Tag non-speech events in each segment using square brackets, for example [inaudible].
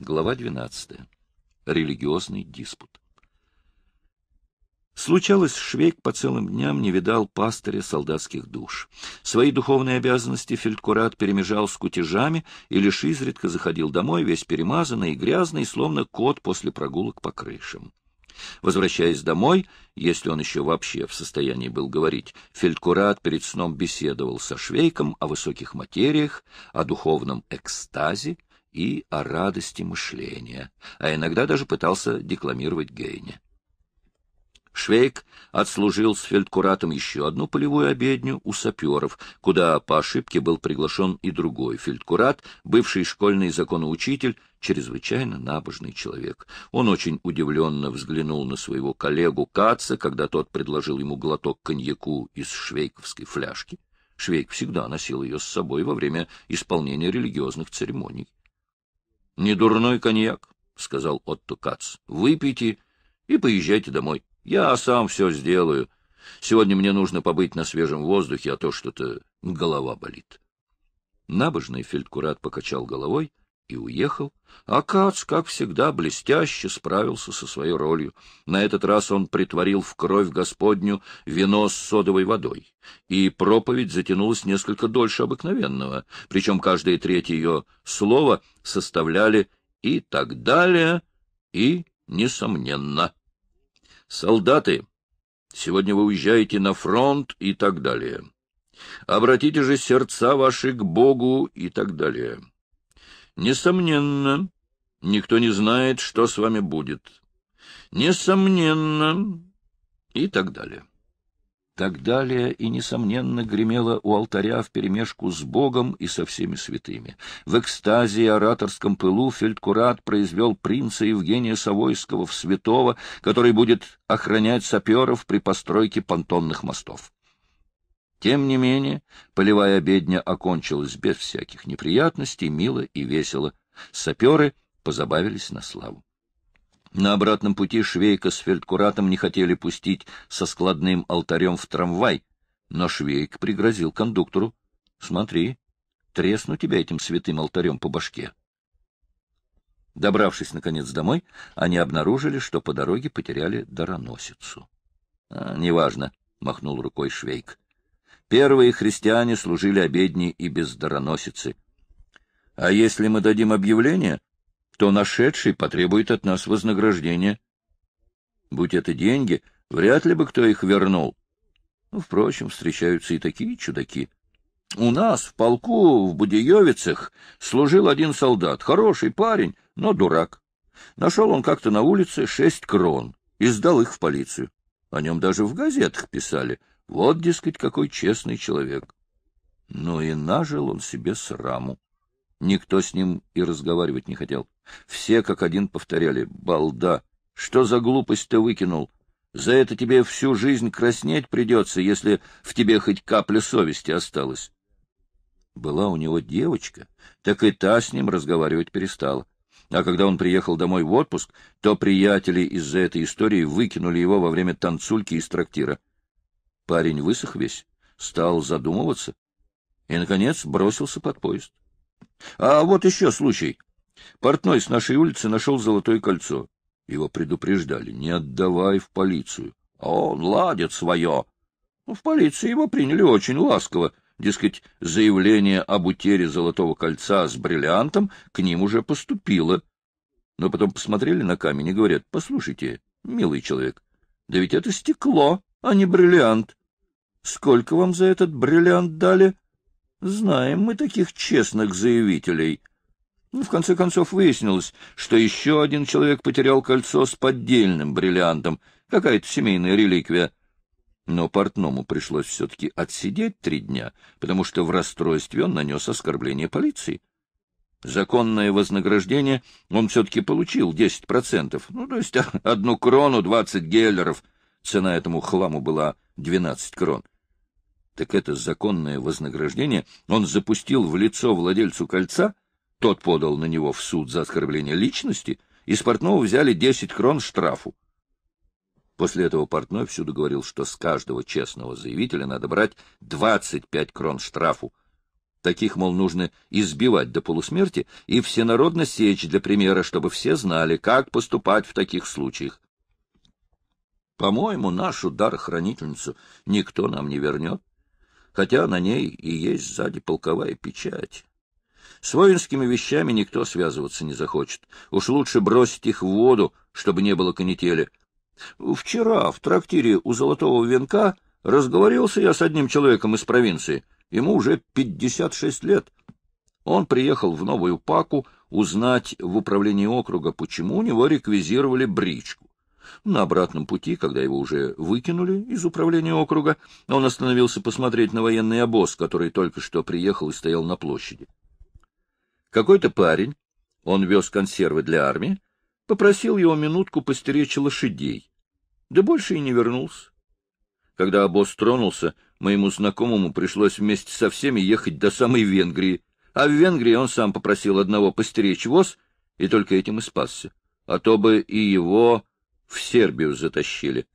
Глава 12. Религиозный диспут. Случалось, Швейк по целым дням не видал пастыря солдатских душ. Свои духовные обязанности фельдкурат перемежал с кутежами и лишь изредка заходил домой, весь перемазанный и грязный, словно кот после прогулок по крышам. Возвращаясь домой, если он еще вообще в состоянии был говорить, фельдкурат перед сном беседовал со Швейком о высоких материях, о духовном экстазе и о радости мышления, а иногда даже пытался декламировать Гейне. Швейк отслужил с фельдкуратом еще одну полевую обедню у саперов, куда по ошибке был приглашен и другой фельдкурат, бывший школьный законоучитель, чрезвычайно набожный человек. Он очень удивленно взглянул на своего коллегу Каца, когда тот предложил ему глоток коньяку из швейковской фляжки. Швейк всегда носил ее с собой во время исполнения религиозных церемоний. — Не дурной коньяк, — сказал Отто Кац. — Выпейте и поезжайте домой. Я сам все сделаю. Сегодня мне нужно побыть на свежем воздухе, а то что-то голова болит. Набожный фельдкурат покачал головой — и уехал, а Кац, как всегда, блестяще справился со своей ролью. На этот раз он притворил в кровь Господню вино с содовой водой, и проповедь затянулась несколько дольше обыкновенного, причем каждое третье ее слово составляли «и так далее», и «несомненно». «Солдаты, сегодня вы уезжаете на фронт» и так далее. «Обратите же сердца ваши к Богу» и так далее. Несомненно, никто не знает, что с вами будет. Несомненно, и так далее. Так далее и, несомненно, гремело у алтаря вперемешку с Богом и со всеми святыми. В экстазе и ораторском пылу Фельдкурат произвел принца Евгения Савойского в святого, который будет охранять саперов при постройке понтонных мостов. Тем не менее, полевая обедня окончилась без всяких неприятностей, мило и весело. Саперы позабавились на славу. На обратном пути Швейка с Фельдкуратом не хотели пустить со складным алтарем в трамвай, но Швейк пригрозил кондуктору. — Смотри, тресну тебя этим святым алтарем по башке. Добравшись, наконец, домой, они обнаружили, что по дороге потеряли дароносицу. — а, Неважно, — махнул рукой Швейк. Первые христиане служили обедни и бездароносицы. А если мы дадим объявление, то нашедший потребует от нас вознаграждения. Будь это деньги, вряд ли бы кто их вернул. Ну, впрочем, встречаются и такие чудаки. У нас в полку в Будеевицах служил один солдат, хороший парень, но дурак. Нашел он как-то на улице шесть крон и сдал их в полицию. О нем даже в газетах писали, вот, дескать, какой честный человек. Ну и нажил он себе сраму. Никто с ним и разговаривать не хотел. Все как один повторяли «Балда! Что за глупость ты выкинул? За это тебе всю жизнь краснеть придется, если в тебе хоть капля совести осталась». Была у него девочка, так и та с ним разговаривать перестала. А когда он приехал домой в отпуск, то приятели из-за этой истории выкинули его во время танцульки из трактира. Парень высох весь, стал задумываться и, наконец, бросился под поезд. А вот еще случай. Портной с нашей улицы нашел золотое кольцо. Его предупреждали, не отдавай в полицию. А он ладит свое. Ну, в полиции его приняли очень ласково. Дескать, заявление об утере золотого кольца с бриллиантом к ним уже поступило. Но потом посмотрели на камень и говорят, послушайте, милый человек, да ведь это стекло а не бриллиант. Сколько вам за этот бриллиант дали? Знаем мы таких честных заявителей. Ну, В конце концов выяснилось, что еще один человек потерял кольцо с поддельным бриллиантом, какая-то семейная реликвия. Но портному пришлось все-таки отсидеть три дня, потому что в расстройстве он нанес оскорбление полиции. Законное вознаграждение он все-таки получил 10%, ну, то есть [laughs] одну крону 20 геллеров — цена этому хламу была 12 крон. Так это законное вознаграждение он запустил в лицо владельцу кольца, тот подал на него в суд за оскорбление личности, и с портного взяли 10 крон штрафу. После этого портной всюду говорил, что с каждого честного заявителя надо брать 25 крон штрафу. Таких, мол, нужно избивать до полусмерти и всенародно сечь для примера, чтобы все знали, как поступать в таких случаях. По-моему, нашу дарохранительницу никто нам не вернет, хотя на ней и есть сзади полковая печать. С воинскими вещами никто связываться не захочет. Уж лучше бросить их в воду, чтобы не было канители. Вчера в трактире у Золотого Венка разговорился я с одним человеком из провинции. Ему уже пятьдесят шесть лет. Он приехал в Новую Паку узнать в управлении округа, почему у него реквизировали бричку. На обратном пути, когда его уже выкинули из управления округа, он остановился посмотреть на военный обоз, который только что приехал и стоял на площади. Какой-то парень, он вез консервы для армии, попросил его минутку постеречь лошадей, да больше и не вернулся. Когда обоз тронулся, моему знакомому пришлось вместе со всеми ехать до самой Венгрии, а в Венгрии он сам попросил одного постеречь воз, и только этим и спасся. А то бы и его в Сербию затащили.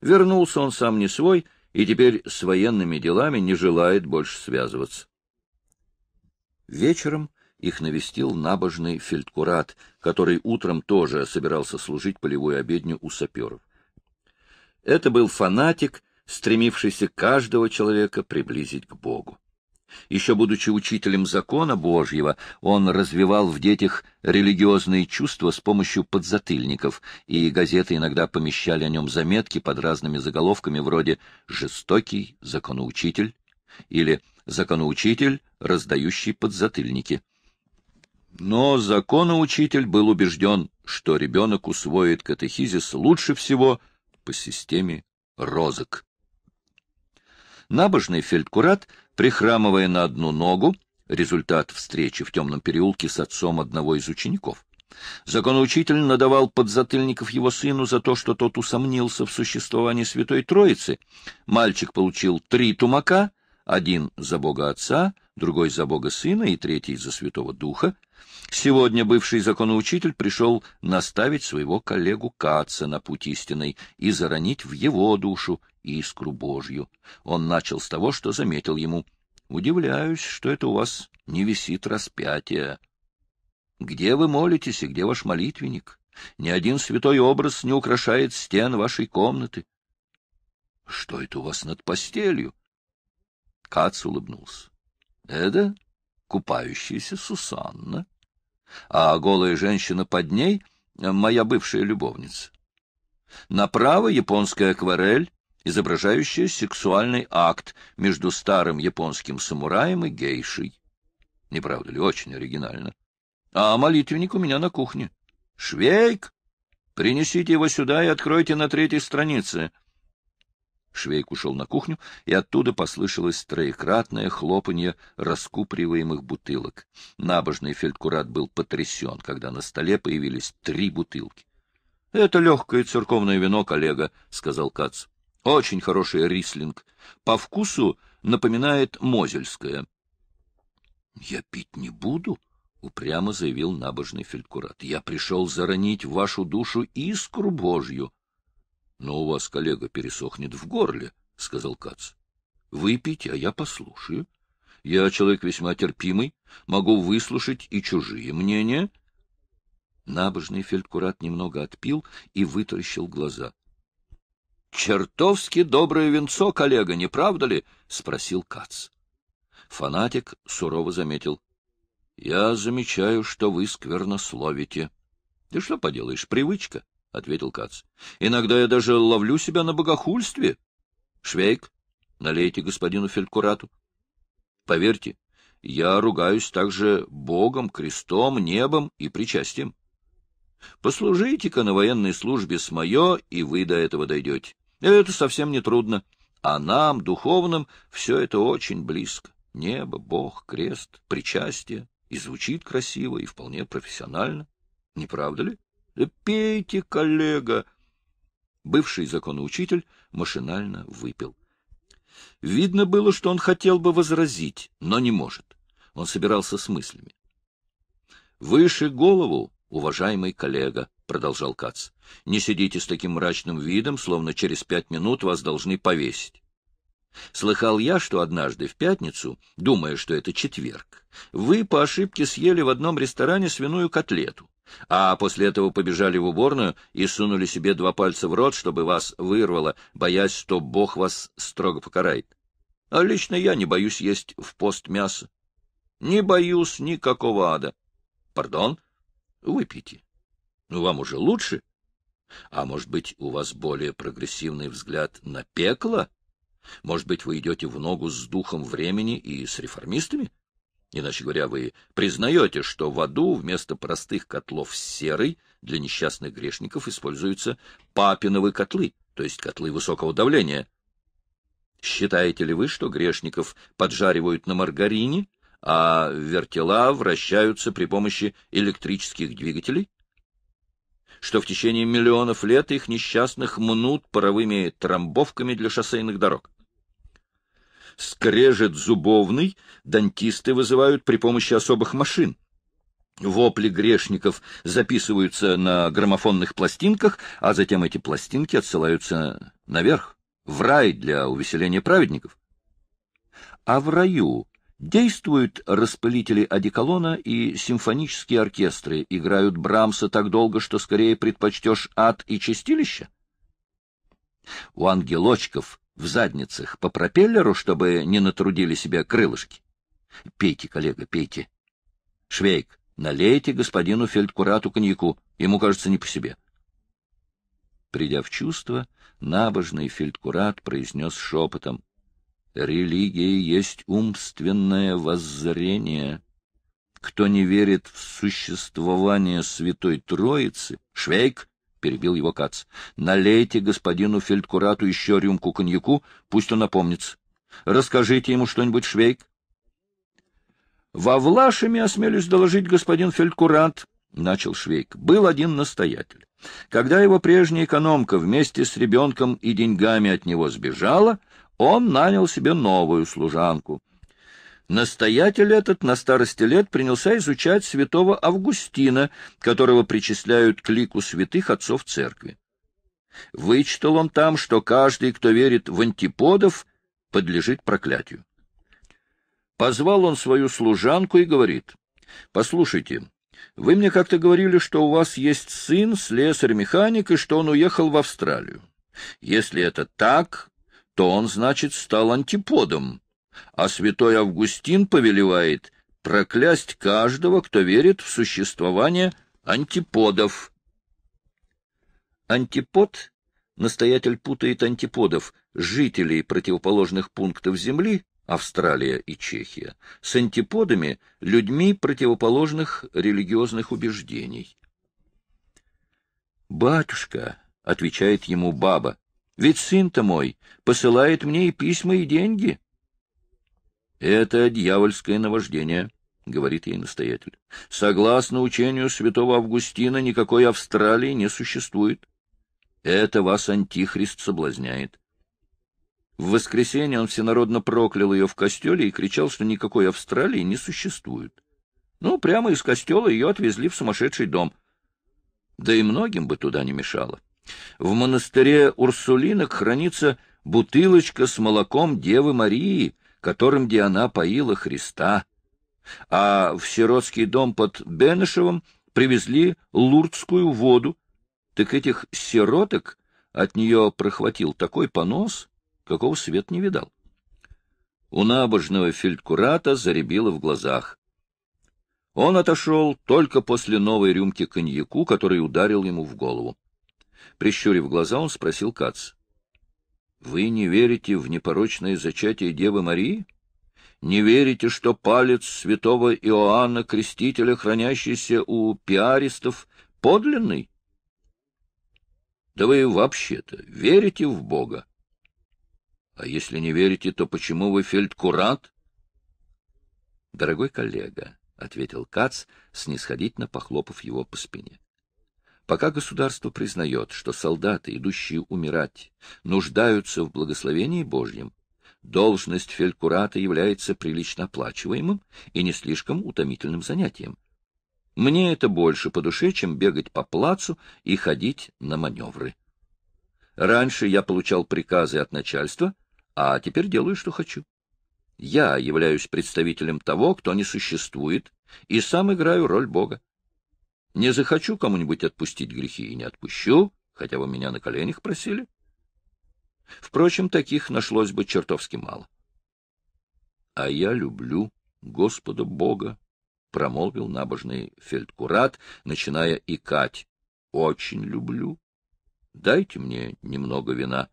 Вернулся он сам не свой и теперь с военными делами не желает больше связываться. Вечером их навестил набожный фельдкурат, который утром тоже собирался служить полевую обедню у саперов. Это был фанатик, стремившийся каждого человека приблизить к Богу. Еще будучи учителем закона Божьего, он развивал в детях религиозные чувства с помощью подзатыльников, и газеты иногда помещали о нем заметки под разными заголовками вроде «Жестокий законоучитель» или «Законоучитель, раздающий подзатыльники». Но законоучитель был убежден, что ребенок усвоит катехизис лучше всего по системе розок. Набожный фельдкурат — прихрамывая на одну ногу, результат встречи в темном переулке с отцом одного из учеников. Законоучитель надавал подзатыльников его сыну за то, что тот усомнился в существовании Святой Троицы. Мальчик получил три тумака, один за Бога Отца, другой за Бога Сына и третий за Святого Духа. Сегодня бывший законоучитель пришел наставить своего коллегу Каца на путь истинный и заронить в его душу искру Божью. Он начал с того, что заметил ему. «Удивляюсь, что это у вас не висит распятие. Где вы молитесь и где ваш молитвенник? Ни один святой образ не украшает стен вашей комнаты. Что это у вас над постелью?» Кац улыбнулся. «Это купающаяся Сусанна, а голая женщина под ней — моя бывшая любовница. Направо японская акварель, изображающая сексуальный акт между старым японским самураем и гейшей. Не правда ли, очень оригинально. А молитвенник у меня на кухне. Швейк! Принесите его сюда и откройте на третьей странице. Швейк ушел на кухню, и оттуда послышалось троекратное хлопанье раскуприваемых бутылок. Набожный фельдкурат был потрясен, когда на столе появились три бутылки. — Это легкое церковное вино, коллега, — сказал Кац. Очень хороший рислинг. По вкусу напоминает мозельское. — Я пить не буду, — упрямо заявил набожный фельдкурат. — Я пришел заронить в вашу душу искру Божью. — Но у вас, коллега, пересохнет в горле, — сказал Кац. — Выпейте, а я послушаю. Я человек весьма терпимый, могу выслушать и чужие мнения. Набожный фельдкурат немного отпил и вытаращил глаза — Чертовски доброе венцо, коллега, не правда ли? — спросил Кац. Фанатик сурово заметил. — Я замечаю, что вы сквернословите. — Ты что поделаешь, привычка, — ответил Кац. — Иногда я даже ловлю себя на богохульстве. — Швейк, налейте господину Фелькурату. — Поверьте, я ругаюсь также Богом, крестом, небом и причастием. Послужите-ка на военной службе с мое, и вы до этого дойдете. Это совсем не трудно, а нам, духовным, все это очень близко. Небо, Бог, крест, причастие. И звучит красиво, и вполне профессионально. Не правда ли? Да пейте, коллега! Бывший законоучитель машинально выпил. Видно было, что он хотел бы возразить, но не может. Он собирался с мыслями. — Выше голову, уважаемый коллега! — продолжал Кац, — не сидите с таким мрачным видом, словно через пять минут вас должны повесить. Слыхал я, что однажды в пятницу, думая, что это четверг, вы по ошибке съели в одном ресторане свиную котлету, а после этого побежали в уборную и сунули себе два пальца в рот, чтобы вас вырвало, боясь, что Бог вас строго покарает. А лично я не боюсь есть в пост мясо. Не боюсь никакого ада. Пардон? Выпейте. Ну, вам уже лучше? А может быть, у вас более прогрессивный взгляд на пекло? Может быть, вы идете в ногу с духом времени и с реформистами? Иначе говоря, вы признаете, что в аду вместо простых котлов с серой для несчастных грешников используются папиновые котлы, то есть котлы высокого давления. Считаете ли вы, что грешников поджаривают на маргарине, а вертела вращаются при помощи электрических двигателей? что в течение миллионов лет их несчастных мнут паровыми трамбовками для шоссейных дорог. Скрежет зубовный дантисты вызывают при помощи особых машин. Вопли грешников записываются на граммофонных пластинках, а затем эти пластинки отсылаются наверх, в рай для увеселения праведников. А в раю Действуют распылители одеколона и симфонические оркестры, играют Брамса так долго, что скорее предпочтешь ад и чистилище? У ангелочков в задницах по пропеллеру, чтобы не натрудили себя крылышки. Пейте, коллега, пейте. Швейк, налейте господину фельдкурату коньяку, ему кажется не по себе. Придя в чувство, набожный фельдкурат произнес шепотом. Религия есть умственное воззрение. Кто не верит в существование Святой Троицы, Швейк, — перебил его Кац, — налейте господину Фельдкурату еще рюмку коньяку, пусть он напомнится. Расскажите ему что-нибудь, Швейк. Во Влашеме, осмелюсь доложить, господин Фельдкурат. начал Швейк, — был один настоятель. Когда его прежняя экономка вместе с ребенком и деньгами от него сбежала, он нанял себе новую служанку. Настоятель этот на старости лет принялся изучать святого Августина, которого причисляют к лику святых отцов церкви. Вычитал он там, что каждый, кто верит в антиподов, подлежит проклятию. Позвал он свою служанку и говорит, «Послушайте, вы мне как-то говорили, что у вас есть сын, слесарь-механик, и что он уехал в Австралию. Если это так, то он, значит, стал антиподом, а святой Августин повелевает проклясть каждого, кто верит в существование антиподов. Антипод настоятель путает антиподов, жителей противоположных пунктов Земли, Австралия и Чехия, с антиподами, людьми противоположных религиозных убеждений. «Батюшка», — отвечает ему баба, ведь сын-то мой посылает мне и письма, и деньги. — Это дьявольское наваждение, — говорит ей настоятель. — Согласно учению святого Августина, никакой Австралии не существует. Это вас антихрист соблазняет. В воскресенье он всенародно проклял ее в костеле и кричал, что никакой Австралии не существует. Ну, прямо из костела ее отвезли в сумасшедший дом. Да и многим бы туда не мешало. В монастыре Урсулинок хранится бутылочка с молоком Девы Марии, которым Диана поила Христа. А в сиротский дом под Бенешевым привезли лурдскую воду. Так этих сироток от нее прохватил такой понос, какого свет не видал. У набожного фельдкурата заребило в глазах. Он отошел только после новой рюмки коньяку, который ударил ему в голову. Прищурив глаза, он спросил Кац. — Вы не верите в непорочное зачатие Девы Марии? Не верите, что палец святого Иоанна Крестителя, хранящийся у пиаристов, подлинный? — Да вы вообще-то верите в Бога? — А если не верите, то почему вы фельдкурат? — Дорогой коллега, — ответил Кац, снисходительно похлопав его по спине. Пока государство признает, что солдаты, идущие умирать, нуждаются в благословении Божьем, должность фелькурата является прилично оплачиваемым и не слишком утомительным занятием. Мне это больше по душе, чем бегать по плацу и ходить на маневры. Раньше я получал приказы от начальства, а теперь делаю, что хочу. Я являюсь представителем того, кто не существует, и сам играю роль Бога. Не захочу кому-нибудь отпустить грехи и не отпущу, хотя вы меня на коленях просили. Впрочем, таких нашлось бы чертовски мало. — А я люблю Господа Бога, — промолвил набожный фельдкурат, начиная икать. — Очень люблю. Дайте мне немного вина.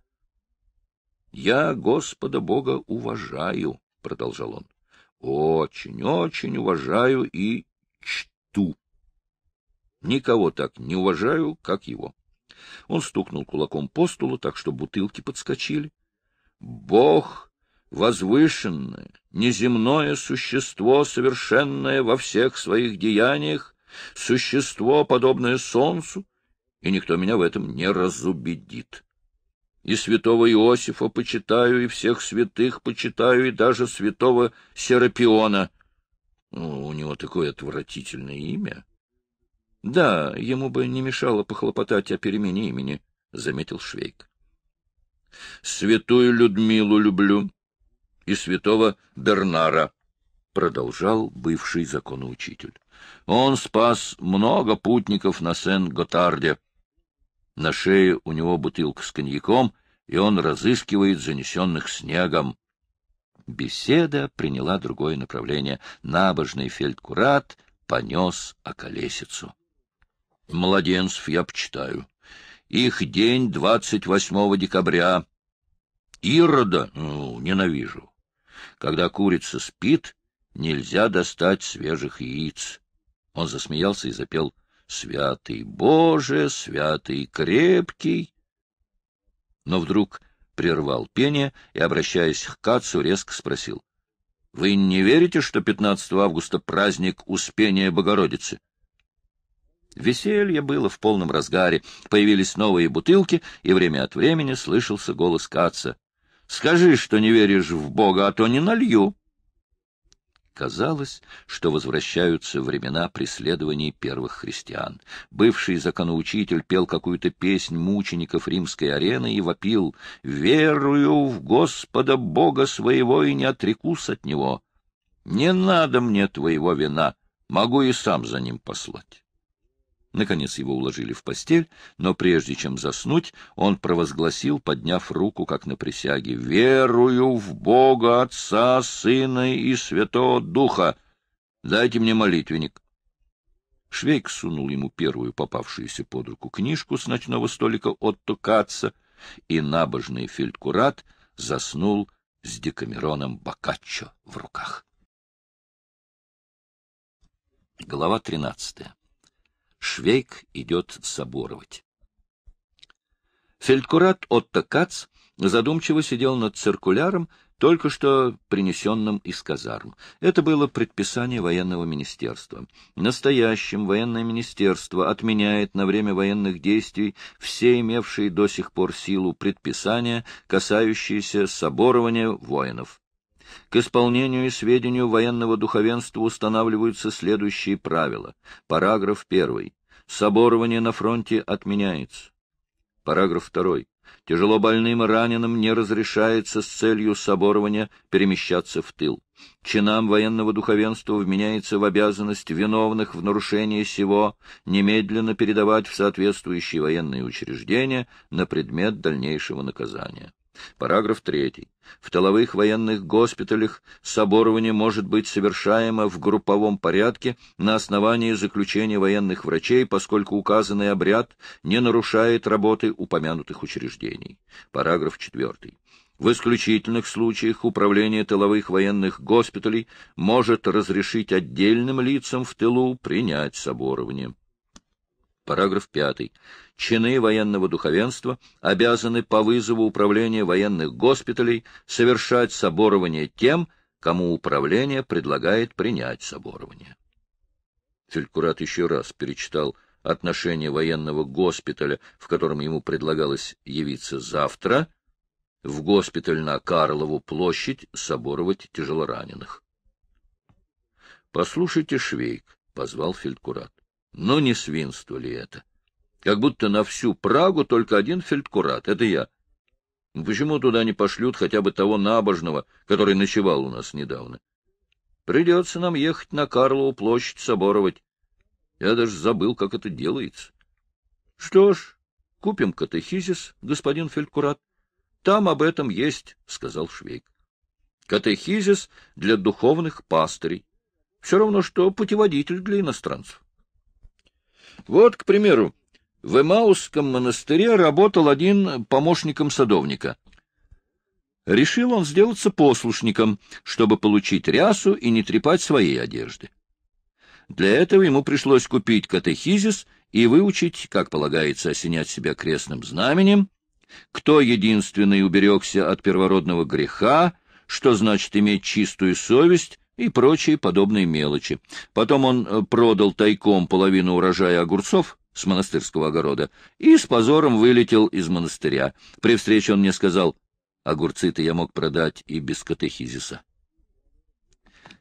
— Я Господа Бога уважаю, — продолжал он. — Очень, очень уважаю и чту. Никого так не уважаю, как его. Он стукнул кулаком по столу, так что бутылки подскочили. Бог возвышенное, неземное существо, совершенное во всех своих деяниях, существо, подобное солнцу, и никто меня в этом не разубедит. И святого Иосифа почитаю, и всех святых почитаю, и даже святого Серапиона. Ну, у него такое отвратительное имя. — Да, ему бы не мешало похлопотать о перемене имени, — заметил Швейк. — Святую Людмилу люблю и святого Бернара, — продолжал бывший законоучитель. — Он спас много путников на Сен-Готарде. На шее у него бутылка с коньяком, и он разыскивает занесенных снегом. Беседа приняла другое направление. Набожный фельдкурат понес околесицу. Младенцев я почитаю. Их день двадцать восьмого декабря. Ирода ну, ненавижу. Когда курица спит, нельзя достать свежих яиц. Он засмеялся и запел «Святый Боже, святый крепкий». Но вдруг прервал пение и, обращаясь к Кацу, резко спросил. — Вы не верите, что 15 августа праздник Успения Богородицы? — Веселье было в полном разгаре, появились новые бутылки, и время от времени слышался голос Каца. — Скажи, что не веришь в Бога, а то не налью. Казалось, что возвращаются времена преследований первых христиан. Бывший законоучитель пел какую-то песнь мучеников римской арены и вопил «Верую в Господа Бога своего и не отрекусь от Него. Не надо мне твоего вина, могу и сам за ним послать». Наконец его уложили в постель, но прежде чем заснуть, он провозгласил, подняв руку, как на присяге, «Верую в Бога Отца, Сына и Святого Духа! Дайте мне молитвенник!» Швейк сунул ему первую попавшуюся под руку книжку с ночного столика Отто Каца, и набожный фельдкурат заснул с декамероном Бокаччо в руках. Глава тринадцатая Швейк идет соборовать. Фельдкурат Отто Кац задумчиво сидел над циркуляром, только что принесенным из казарм. Это было предписание военного министерства. Настоящим военное министерство отменяет на время военных действий все имевшие до сих пор силу предписания, касающиеся соборования воинов. К исполнению и сведению военного духовенства устанавливаются следующие правила. Параграф 1. Соборование на фронте отменяется. Параграф 2. Тяжело больным и раненым не разрешается с целью соборования перемещаться в тыл. Чинам военного духовенства вменяется в обязанность виновных в нарушении сего немедленно передавать в соответствующие военные учреждения на предмет дальнейшего наказания. Параграф 3. В тыловых военных госпиталях соборование может быть совершаемо в групповом порядке на основании заключения военных врачей, поскольку указанный обряд не нарушает работы упомянутых учреждений. Параграф 4. В исключительных случаях управление тыловых военных госпиталей может разрешить отдельным лицам в тылу принять соборование. Параграф 5. Чины военного духовенства обязаны по вызову управления военных госпиталей совершать соборование тем, кому управление предлагает принять соборование. Фелькурат еще раз перечитал отношение военного госпиталя, в котором ему предлагалось явиться завтра, в госпиталь на Карлову площадь соборовать тяжелораненых. — Послушайте, Швейк, — позвал Фелькурат. Ну, не свинство ли это? Как будто на всю Прагу только один фельдкурат — это я. Почему туда не пошлют хотя бы того набожного, который ночевал у нас недавно? Придется нам ехать на Карлову площадь соборовать. Я даже забыл, как это делается. Что ж, купим катехизис, господин фельдкурат. Там об этом есть, — сказал Швейк. Катехизис для духовных пастырей. Все равно, что путеводитель для иностранцев. Вот, к примеру, в Эмаусском монастыре работал один помощником садовника. Решил он сделаться послушником, чтобы получить рясу и не трепать своей одежды. Для этого ему пришлось купить катехизис и выучить, как полагается осенять себя крестным знаменем, кто единственный уберегся от первородного греха, что значит иметь чистую совесть и прочие подобные мелочи. Потом он э, продал тайком половину урожая огурцов с монастырского огорода и с позором вылетел из монастыря. При встрече он мне сказал, огурцы-то я мог продать и без катехизиса.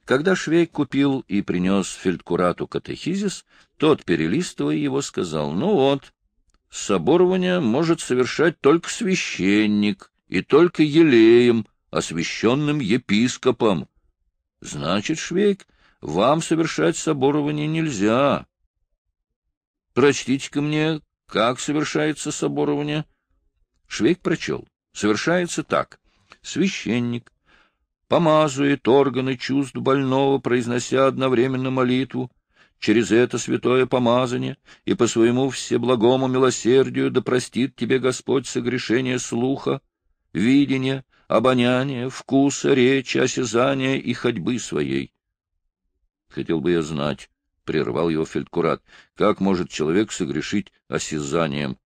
Когда Швейк купил и принес фельдкурату катехизис, тот, перелистывая его, сказал, ну вот, соборование может совершать только священник и только елеем, освященным епископом. Значит, Швейк, вам совершать соборование нельзя. Прочтите-ка мне, как совершается соборование. Швейк прочел. Совершается так. Священник помазует органы чувств больного, произнося одновременно молитву. Через это святое помазание и по своему всеблагому милосердию да простит тебе Господь согрешение слуха, видения, обоняния, вкуса, речи, осязания и ходьбы своей. Хотел бы я знать, — прервал его фельдкурат, — как может человек согрешить осязанием?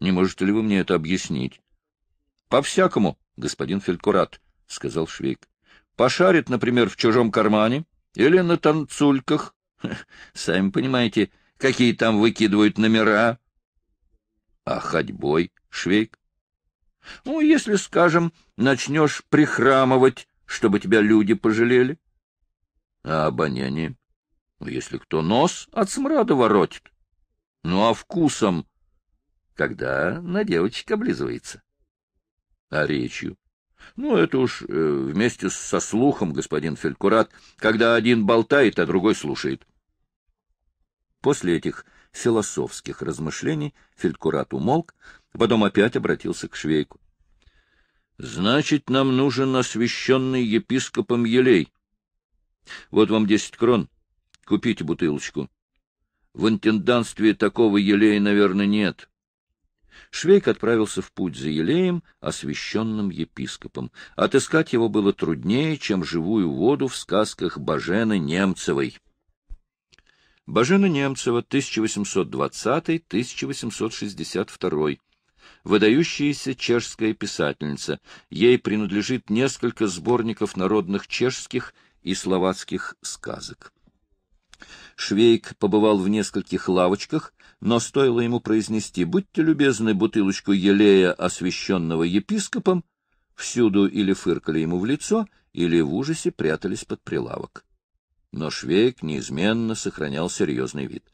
Не можете ли вы мне это объяснить? — По-всякому, господин фельдкурат, — сказал Швейк. — Пошарит, например, в чужом кармане или на танцульках. [laughs] Сами понимаете, какие там выкидывают номера. — А ходьбой, Швейк? Ну, если, скажем, начнешь прихрамывать, чтобы тебя люди пожалели. А обоняние? Ну, если кто нос от смрада воротит. Ну, а вкусом? Когда на девочек облизывается. А речью? Ну, это уж э, вместе со слухом, господин Фелькурат, когда один болтает, а другой слушает. После этих философских размышлений Фелькурат умолк, Потом опять обратился к швейку. — Значит, нам нужен освященный епископом елей. Вот вам десять крон. Купите бутылочку. В интенданстве такого елея, наверное, нет. Швейк отправился в путь за елеем, освященным епископом. Отыскать его было труднее, чем живую воду в сказках Бажены Немцевой. Бажена Немцева, 1820-1862 выдающаяся чешская писательница. Ей принадлежит несколько сборников народных чешских и словацких сказок. Швейк побывал в нескольких лавочках, но стоило ему произнести «Будьте любезны, бутылочку елея, освященного епископом», всюду или фыркали ему в лицо, или в ужасе прятались под прилавок. Но Швейк неизменно сохранял серьезный вид.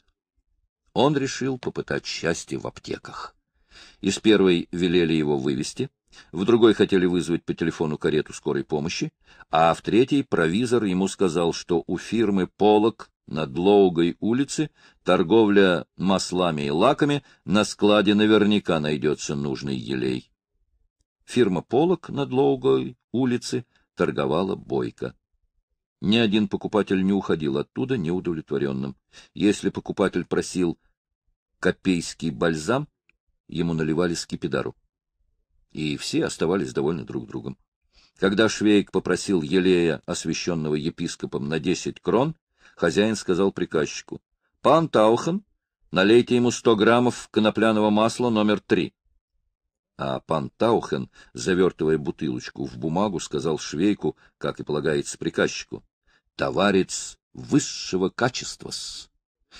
Он решил попытать счастье в аптеках. Из первой велели его вывести, в другой хотели вызвать по телефону карету скорой помощи, а в третьей провизор ему сказал, что у фирмы «Полок» на Длоугой улице торговля маслами и лаками, на складе наверняка найдется нужный елей. Фирма «Полок» на Длоугой улице торговала бойко. Ни один покупатель не уходил оттуда неудовлетворенным. Если покупатель просил копейский бальзам, ему наливали скипидару. И все оставались довольны друг другом. Когда Швейк попросил елея, освященного епископом, на десять крон, хозяин сказал приказчику, — Пан Таухан, налейте ему сто граммов конопляного масла номер три. А пан Таухен, завертывая бутылочку в бумагу, сказал Швейку, как и полагается приказчику, — Товарец высшего качества-с.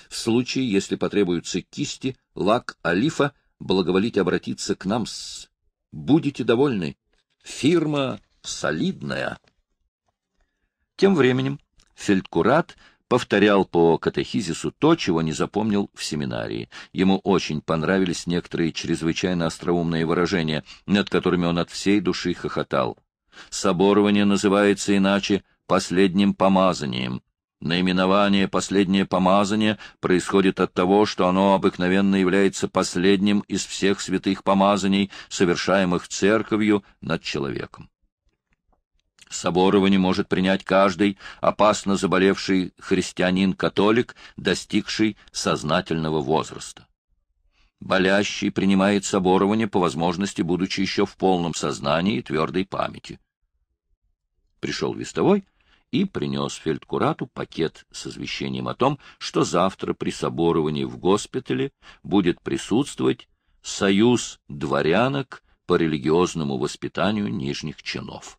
В случае, если потребуются кисти, лак олифа — благоволите обратиться к нам с... Будете довольны. Фирма солидная. Тем временем Фельдкурат повторял по катехизису то, чего не запомнил в семинарии. Ему очень понравились некоторые чрезвычайно остроумные выражения, над которыми он от всей души хохотал. Соборование называется иначе «последним помазанием», Наименование «Последнее помазание» происходит от того, что оно обыкновенно является последним из всех святых помазаний, совершаемых Церковью над человеком. Соборование может принять каждый опасно заболевший христианин-католик, достигший сознательного возраста. Болящий принимает соборование по возможности, будучи еще в полном сознании и твердой памяти. Пришел вестовой — и принес фельдкурату пакет с извещением о том, что завтра при соборовании в госпитале будет присутствовать союз дворянок по религиозному воспитанию нижних чинов.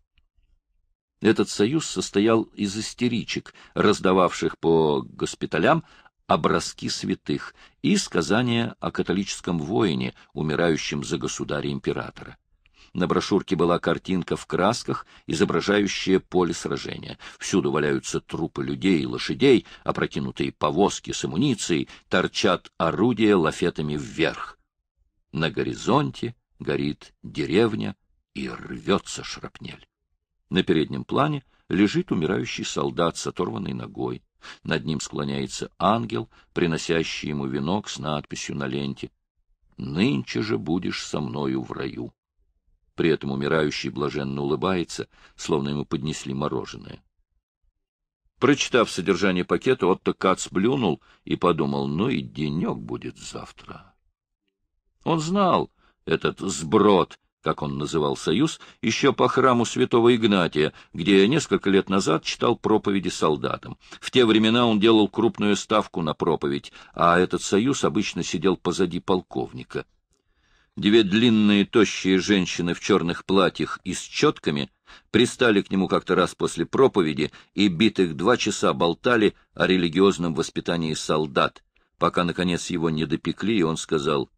Этот союз состоял из истеричек, раздававших по госпиталям образки святых и сказания о католическом воине, умирающем за государя-императора. На брошюрке была картинка в красках, изображающая поле сражения. Всюду валяются трупы людей и лошадей, опрокинутые повозки с амуницией, торчат орудия лафетами вверх. На горизонте горит деревня и рвется шрапнель. На переднем плане лежит умирающий солдат с оторванной ногой. Над ним склоняется ангел, приносящий ему венок с надписью на ленте «Нынче же будешь со мною в раю». При этом умирающий блаженно улыбается, словно ему поднесли мороженое. Прочитав содержание пакета, Отто Кац блюнул и подумал, ну и денек будет завтра. Он знал этот сброд, как он называл союз, еще по храму святого Игнатия, где несколько лет назад читал проповеди солдатам. В те времена он делал крупную ставку на проповедь, а этот союз обычно сидел позади полковника — Две длинные тощие женщины в черных платьях и с четками пристали к нему как-то раз после проповеди и битых два часа болтали о религиозном воспитании солдат, пока, наконец, его не допекли, и он сказал,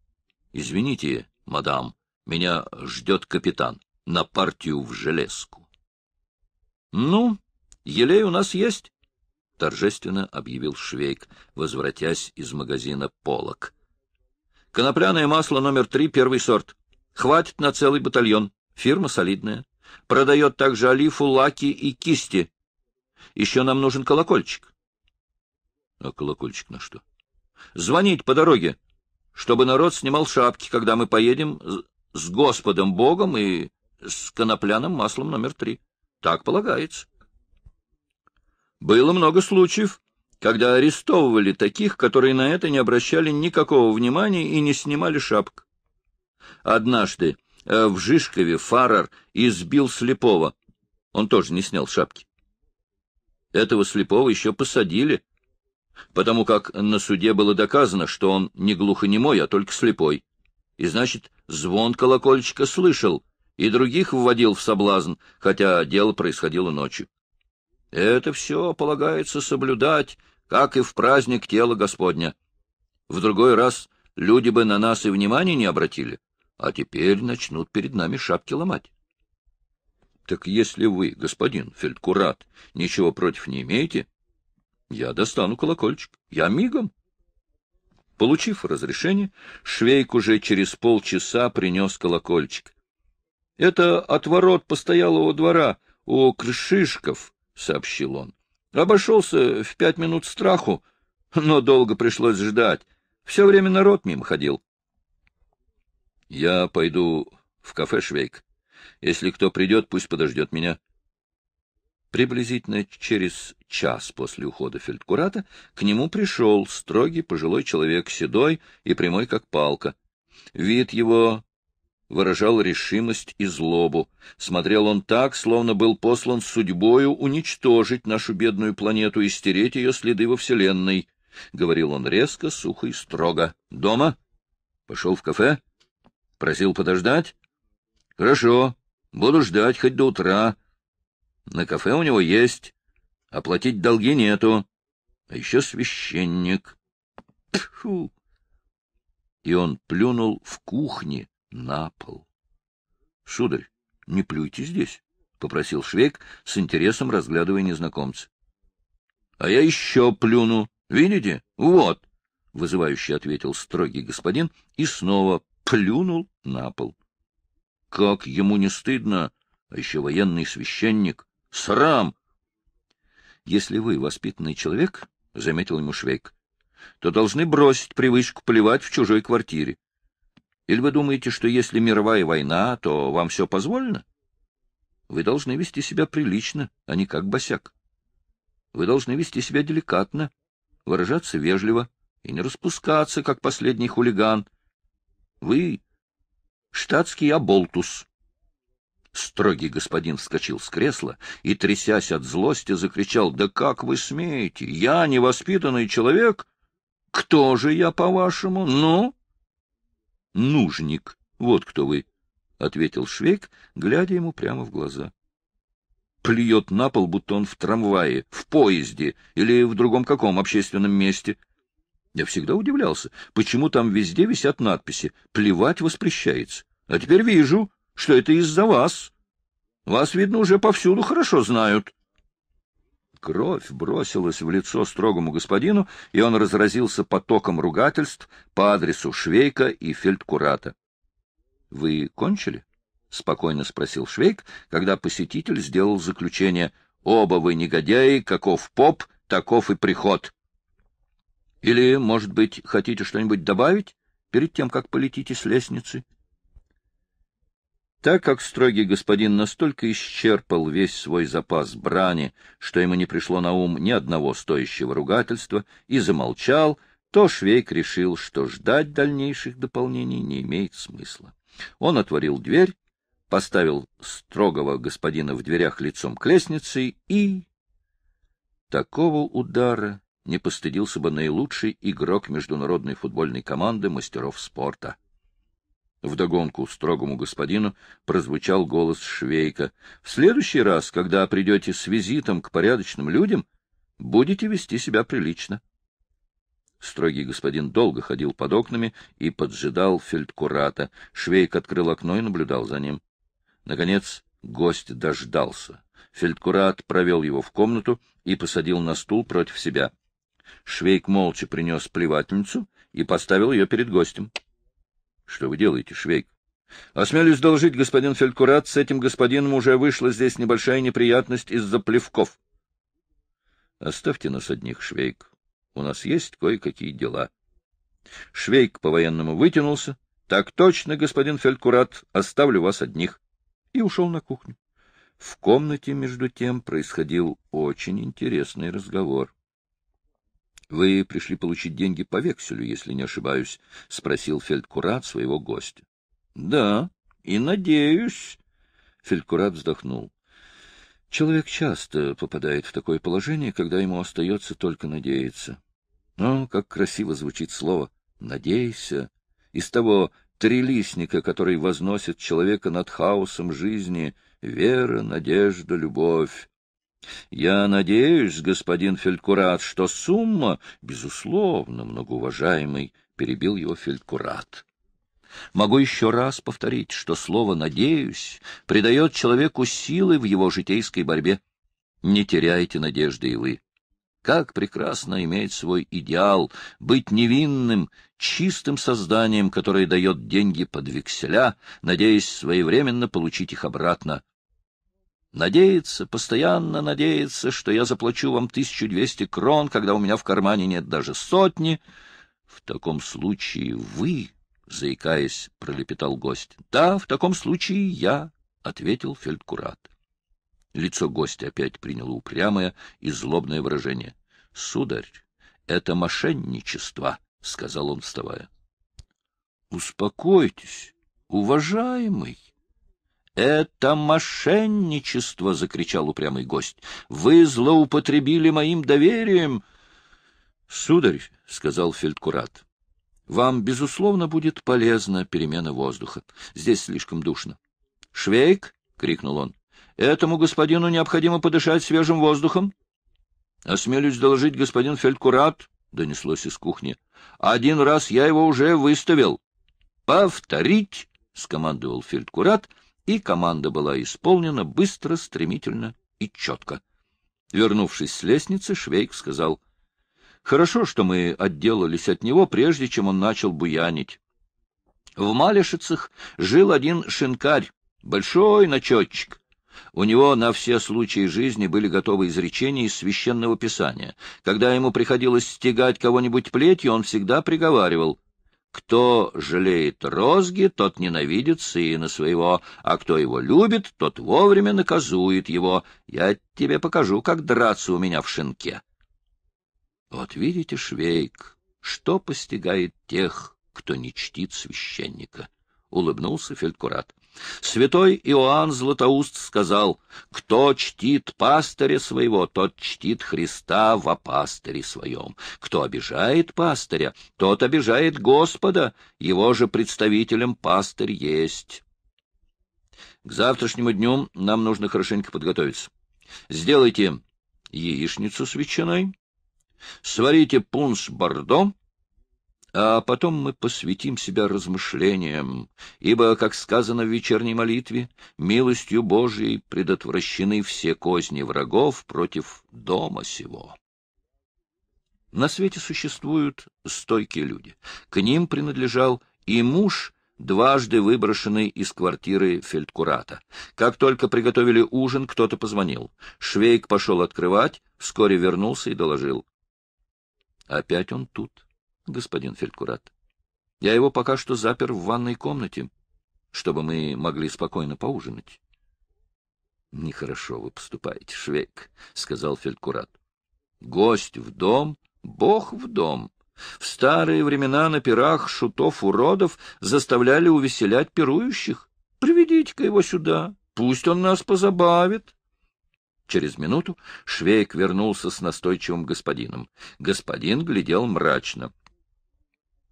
«Извините, мадам, меня ждет капитан на партию в железку». «Ну, елей у нас есть», — торжественно объявил Швейк, возвратясь из магазина полок. Конопляное масло номер три, первый сорт. Хватит на целый батальон. Фирма солидная. Продает также олифу, лаки и кисти. Еще нам нужен колокольчик. А колокольчик на что? Звонить по дороге, чтобы народ снимал шапки, когда мы поедем с Господом Богом и с конопляным маслом номер три. Так полагается. Было много случаев, когда арестовывали таких, которые на это не обращали никакого внимания и не снимали шапок. Однажды э, в Жишкове Фарар избил слепого. Он тоже не снял шапки. Этого слепого еще посадили, потому как на суде было доказано, что он не глухонемой, а только слепой. И значит, звон колокольчика слышал и других вводил в соблазн, хотя дело происходило ночью. Это все полагается соблюдать, как и в праздник тела Господня. В другой раз люди бы на нас и внимания не обратили, а теперь начнут перед нами шапки ломать. Так если вы, господин Фельдкурат, ничего против не имеете, я достану колокольчик. Я мигом. Получив разрешение, Швейк уже через полчаса принес колокольчик. Это от ворот постоялого двора у крышишков, сообщил он. Обошелся в пять минут страху, но долго пришлось ждать. Все время народ мимо ходил. — Я пойду в кафе «Швейк». Если кто придет, пусть подождет меня. Приблизительно через час после ухода фельдкурата к нему пришел строгий пожилой человек, седой и прямой, как палка. Вид его выражал решимость и злобу. Смотрел он так, словно был послан судьбою уничтожить нашу бедную планету и стереть ее следы во Вселенной. Говорил он резко, сухо и строго. «Дома? Пошел в кафе? Просил подождать? Хорошо, буду ждать хоть до утра. На кафе у него есть, оплатить долги нету. А еще священник». Тьфу! И он плюнул в кухне, на пол. — Сударь, не плюйте здесь, — попросил Швейк с интересом, разглядывая незнакомца. — А я еще плюну. Видите? Вот, — вызывающе ответил строгий господин и снова плюнул на пол. — Как ему не стыдно, а еще военный священник. Срам! — Если вы воспитанный человек, — заметил ему Швейк, — то должны бросить привычку плевать в чужой квартире. Или вы думаете, что если мировая война, то вам все позволено? Вы должны вести себя прилично, а не как босяк. Вы должны вести себя деликатно, выражаться вежливо и не распускаться, как последний хулиган. Вы — штатский оболтус. Строгий господин вскочил с кресла и, трясясь от злости, закричал, «Да как вы смеете? Я невоспитанный человек? Кто же я, по-вашему? Ну?» — Нужник, вот кто вы, — ответил Швейк, глядя ему прямо в глаза. — Плюет на пол, будто он в трамвае, в поезде или в другом каком общественном месте. Я всегда удивлялся, почему там везде висят надписи «Плевать воспрещается». А теперь вижу, что это из-за вас. Вас, видно, уже повсюду хорошо знают. — Кровь бросилась в лицо строгому господину, и он разразился потоком ругательств по адресу Швейка и Фельдкурата. — Вы кончили? — спокойно спросил Швейк, когда посетитель сделал заключение. — Оба вы негодяи, каков поп, таков и приход. — Или, может быть, хотите что-нибудь добавить перед тем, как полетите с лестницы? — так как строгий господин настолько исчерпал весь свой запас брани, что ему не пришло на ум ни одного стоящего ругательства, и замолчал, то Швейк решил, что ждать дальнейших дополнений не имеет смысла. Он отворил дверь, поставил строгого господина в дверях лицом к лестнице и... Такого удара не постыдился бы наилучший игрок международной футбольной команды мастеров спорта. Вдогонку строгому господину прозвучал голос Швейка. — В следующий раз, когда придете с визитом к порядочным людям, будете вести себя прилично. Строгий господин долго ходил под окнами и поджидал фельдкурата. Швейк открыл окно и наблюдал за ним. Наконец гость дождался. Фельдкурат провел его в комнату и посадил на стул против себя. Швейк молча принес плевательницу и поставил ее перед гостем. Что вы делаете, Швейк? Осмелюсь доложить, господин Фелькурат, с этим господином уже вышла здесь небольшая неприятность из-за плевков. Оставьте нас одних, Швейк. У нас есть кое-какие дела. Швейк по-военному вытянулся. Так точно, господин Фелькурат, оставлю вас одних. И ушел на кухню. В комнате, между тем, происходил очень интересный разговор. — Вы пришли получить деньги по векселю, если не ошибаюсь, — спросил фельдкурат своего гостя. — Да, и надеюсь. Фелькурат вздохнул. Человек часто попадает в такое положение, когда ему остается только надеяться. О, как красиво звучит слово «надейся». Из того трилистника, который возносит человека над хаосом жизни, вера, надежда, любовь. Я надеюсь, господин Фелькурат, что сумма, безусловно, многоуважаемый, перебил его Фелькурат. Могу еще раз повторить, что слово «надеюсь» придает человеку силы в его житейской борьбе. Не теряйте надежды и вы. Как прекрасно иметь свой идеал, быть невинным, чистым созданием, которое дает деньги под векселя, надеясь своевременно получить их обратно. Надеется, постоянно надеется, что я заплачу вам 1200 крон, когда у меня в кармане нет даже сотни. В таком случае вы, заикаясь, пролепетал гость. Да, в таком случае я, ответил фельдкурат. Лицо гостя опять приняло упрямое и злобное выражение. Сударь, это мошенничество, сказал он, вставая. Успокойтесь, уважаемый, «Это мошенничество!» — закричал упрямый гость. «Вы злоупотребили моим доверием!» «Сударь», — сказал фельдкурат, — «вам, безусловно, будет полезна перемена воздуха. Здесь слишком душно». «Швейк!» — крикнул он. «Этому господину необходимо подышать свежим воздухом». «Осмелюсь доложить, господин фельдкурат», — донеслось из кухни. «Один раз я его уже выставил». «Повторить!» — скомандовал фельдкурат — и команда была исполнена быстро, стремительно и четко. Вернувшись с лестницы, Швейк сказал, «Хорошо, что мы отделались от него, прежде чем он начал буянить. В Малешицах жил один шинкарь, большой начетчик. У него на все случаи жизни были готовы изречения из священного писания. Когда ему приходилось стягать кого-нибудь плетью, он всегда приговаривал — кто жалеет розги, тот ненавидит сына своего, а кто его любит, тот вовремя наказует его. Я тебе покажу, как драться у меня в шинке. Вот видите, Швейк, что постигает тех, кто не чтит священника, — улыбнулся Фелькурат. Святой Иоанн Златоуст сказал, «Кто чтит пастыря своего, тот чтит Христа во пастыре своем. Кто обижает пастыря, тот обижает Господа, его же представителем пастырь есть». К завтрашнему дню нам нужно хорошенько подготовиться. Сделайте яичницу с ветчиной, сварите пунш бордо, а потом мы посвятим себя размышлениям, ибо, как сказано в вечерней молитве, милостью Божией предотвращены все козни врагов против дома сего. На свете существуют стойкие люди. К ним принадлежал и муж, дважды выброшенный из квартиры фельдкурата. Как только приготовили ужин, кто-то позвонил. Швейк пошел открывать, вскоре вернулся и доложил. Опять он тут господин Фелькурат. Я его пока что запер в ванной комнате, чтобы мы могли спокойно поужинать. — Нехорошо вы поступаете, Швейк, — сказал Фелькурат. — Гость в дом, бог в дом. В старые времена на пирах шутов-уродов заставляли увеселять пирующих. Приведите-ка его сюда, пусть он нас позабавит. Через минуту Швейк вернулся с настойчивым господином. Господин глядел мрачно.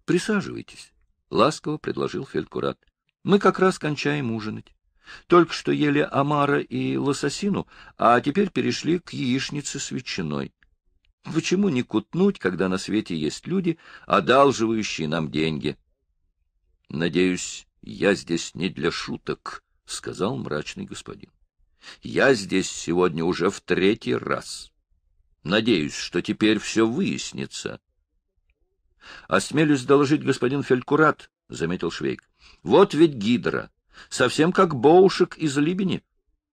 Присаживайтесь, — ласково предложил Фелькурат. — Мы как раз кончаем ужинать. Только что ели омара и лососину, а теперь перешли к яичнице с ветчиной. Почему не кутнуть, когда на свете есть люди, одалживающие нам деньги? — Надеюсь, я здесь не для шуток, — сказал мрачный господин. — Я здесь сегодня уже в третий раз. Надеюсь, что теперь все выяснится. — Осмелюсь доложить, господин Фелькурат, — заметил Швейк. — Вот ведь гидра. Совсем как боушек из Либени.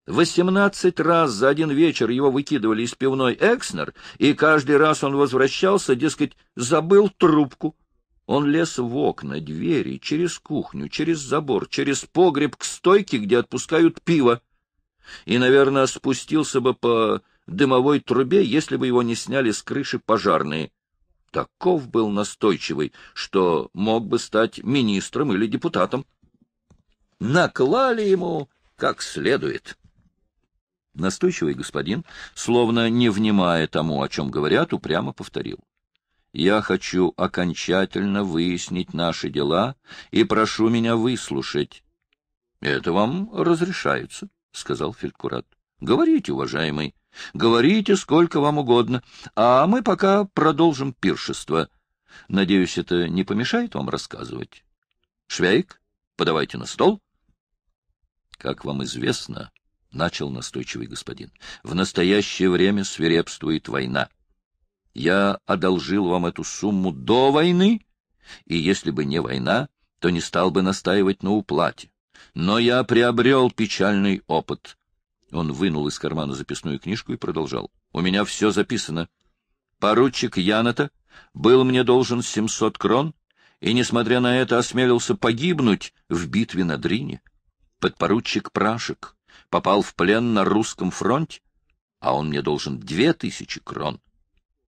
Восемнадцать раз за один вечер его выкидывали из пивной Экснер, и каждый раз он возвращался, дескать, забыл трубку. Он лез в окна, двери, через кухню, через забор, через погреб к стойке, где отпускают пиво. И, наверное, спустился бы по дымовой трубе, если бы его не сняли с крыши пожарные таков был настойчивый, что мог бы стать министром или депутатом. Наклали ему как следует. Настойчивый господин, словно не внимая тому, о чем говорят, упрямо повторил. «Я хочу окончательно выяснить наши дела и прошу меня выслушать». «Это вам разрешается», — сказал Фелькурат. «Говорите, уважаемый». Говорите сколько вам угодно, а мы пока продолжим пиршество. Надеюсь, это не помешает вам рассказывать. Швейк, подавайте на стол. Как вам известно, — начал настойчивый господин, — в настоящее время свирепствует война. Я одолжил вам эту сумму до войны, и если бы не война, то не стал бы настаивать на уплате. Но я приобрел печальный опыт — он вынул из кармана записную книжку и продолжал. — У меня все записано. Поручик Яната был мне должен 700 крон и, несмотря на это, осмелился погибнуть в битве на Дрине. Подпоручик Прашек попал в плен на русском фронте, а он мне должен две тысячи крон.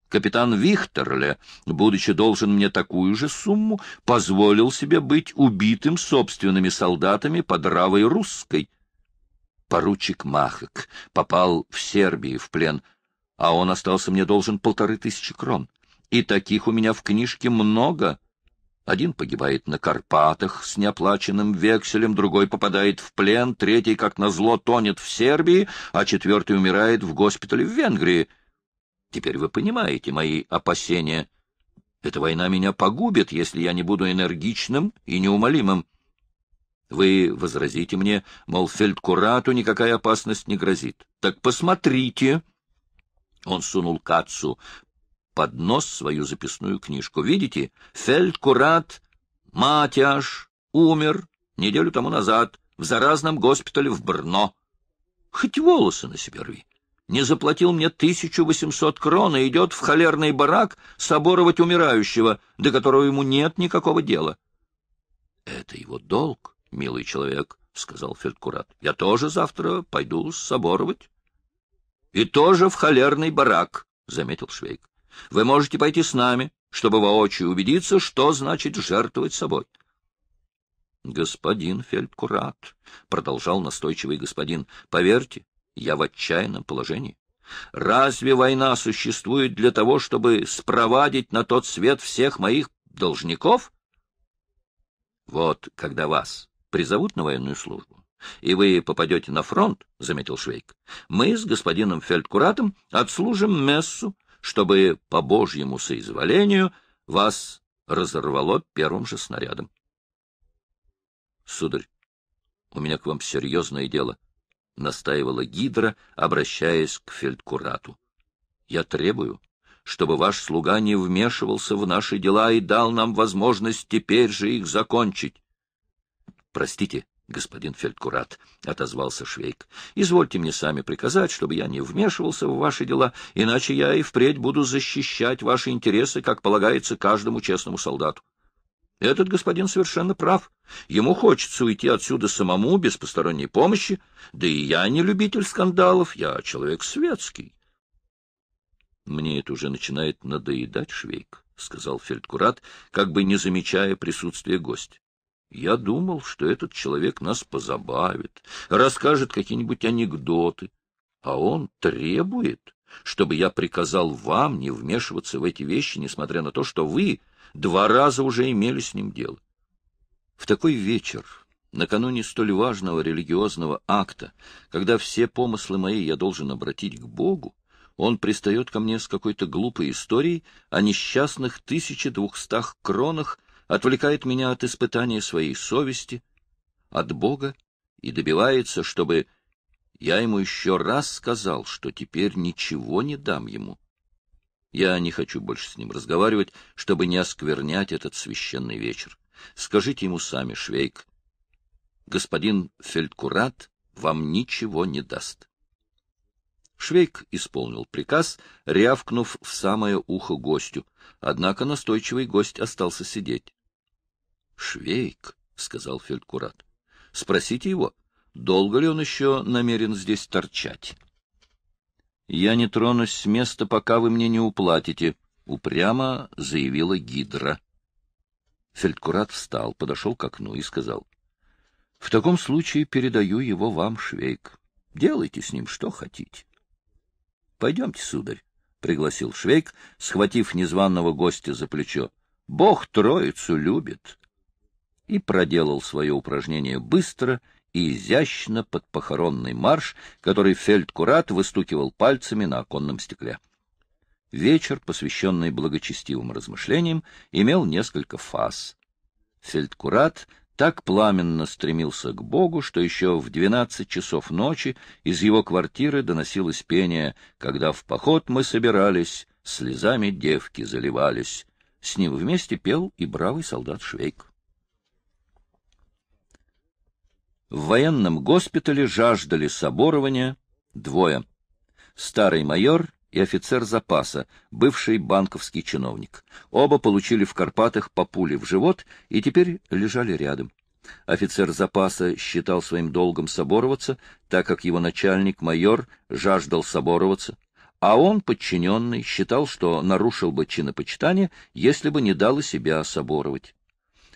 Капитан Вихтерле, будучи должен мне такую же сумму, позволил себе быть убитым собственными солдатами под Равой Русской — поручик Махак попал в Сербии в плен, а он остался мне должен полторы тысячи крон. И таких у меня в книжке много. Один погибает на Карпатах с неоплаченным векселем, другой попадает в плен, третий, как назло, тонет в Сербии, а четвертый умирает в госпитале в Венгрии. Теперь вы понимаете мои опасения. Эта война меня погубит, если я не буду энергичным и неумолимым. Вы возразите мне, мол, фельдкурату никакая опасность не грозит. Так посмотрите. Он сунул Кацу под нос свою записную книжку. Видите, фельдкурат Матяш умер неделю тому назад в заразном госпитале в Брно. Хоть волосы на себе рви. Не заплатил мне 1800 крон и идет в холерный барак соборовать умирающего, до которого ему нет никакого дела. Это его долг милый человек, — сказал Фельдкурат. — Я тоже завтра пойду соборовать. — И тоже в холерный барак, — заметил Швейк. — Вы можете пойти с нами, чтобы воочию убедиться, что значит жертвовать собой. — Господин Фельдкурат, — продолжал настойчивый господин, — поверьте, я в отчаянном положении. Разве война существует для того, чтобы спровадить на тот свет всех моих должников? Вот когда вас призовут на военную службу, и вы попадете на фронт, — заметил Швейк, — мы с господином Фельдкуратом отслужим мессу, чтобы по божьему соизволению вас разорвало первым же снарядом. — Сударь, у меня к вам серьезное дело, — настаивала Гидра, обращаясь к Фельдкурату. — Я требую, чтобы ваш слуга не вмешивался в наши дела и дал нам возможность теперь же их закончить. Простите, господин Фельдкурат, — отозвался Швейк, — извольте мне сами приказать, чтобы я не вмешивался в ваши дела, иначе я и впредь буду защищать ваши интересы, как полагается каждому честному солдату. Этот господин совершенно прав. Ему хочется уйти отсюда самому, без посторонней помощи, да и я не любитель скандалов, я человек светский. — Мне это уже начинает надоедать, Швейк, — сказал Фельдкурат, как бы не замечая присутствия гостя. Я думал, что этот человек нас позабавит, расскажет какие-нибудь анекдоты, а он требует, чтобы я приказал вам не вмешиваться в эти вещи, несмотря на то, что вы два раза уже имели с ним дело. В такой вечер, накануне столь важного религиозного акта, когда все помыслы мои я должен обратить к Богу, он пристает ко мне с какой-то глупой историей о несчастных 1200 кронах, отвлекает меня от испытания своей совести, от Бога и добивается, чтобы я ему еще раз сказал, что теперь ничего не дам ему. Я не хочу больше с ним разговаривать, чтобы не осквернять этот священный вечер. Скажите ему сами, Швейк. Господин Фелькурат вам ничего не даст. Швейк исполнил приказ, рявкнув в самое ухо гостю. Однако настойчивый гость остался сидеть. — Швейк, — сказал фельдкурат, — спросите его, долго ли он еще намерен здесь торчать. — Я не тронусь с места, пока вы мне не уплатите, — упрямо заявила Гидра. Фельдкурат встал, подошел к окну и сказал. — В таком случае передаю его вам, Швейк. Делайте с ним что хотите. Пойдемте, сударь, — пригласил Швейк, схватив незваного гостя за плечо. — Бог троицу любит. И проделал свое упражнение быстро и изящно под похоронный марш, который фельдкурат выстукивал пальцами на оконном стекле. Вечер, посвященный благочестивым размышлениям, имел несколько фаз. Фельдкурат так пламенно стремился к Богу, что еще в двенадцать часов ночи из его квартиры доносилось пение «Когда в поход мы собирались, слезами девки заливались». С ним вместе пел и бравый солдат Швейк. В военном госпитале жаждали соборования двое. Старый майор и офицер запаса, бывший банковский чиновник. Оба получили в Карпатах по пуле в живот и теперь лежали рядом. Офицер запаса считал своим долгом собороваться, так как его начальник, майор, жаждал собороваться, а он, подчиненный, считал, что нарушил бы чинопочитание, если бы не дал и себя соборовать.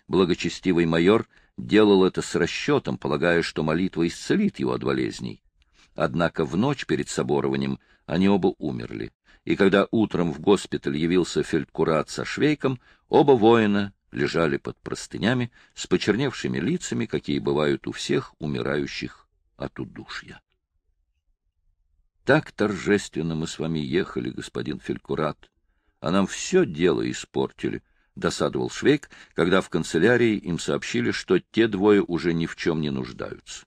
Благочестивый майор делал это с расчетом, полагая, что молитва исцелит его от болезней. Однако в ночь перед соборованием они оба умерли, и когда утром в госпиталь явился фельдкурат со швейком, оба воина лежали под простынями с почерневшими лицами, какие бывают у всех умирающих от удушья. Так торжественно мы с вами ехали, господин Фелькурат, а нам все дело испортили, — досадовал Швейк, когда в канцелярии им сообщили, что те двое уже ни в чем не нуждаются.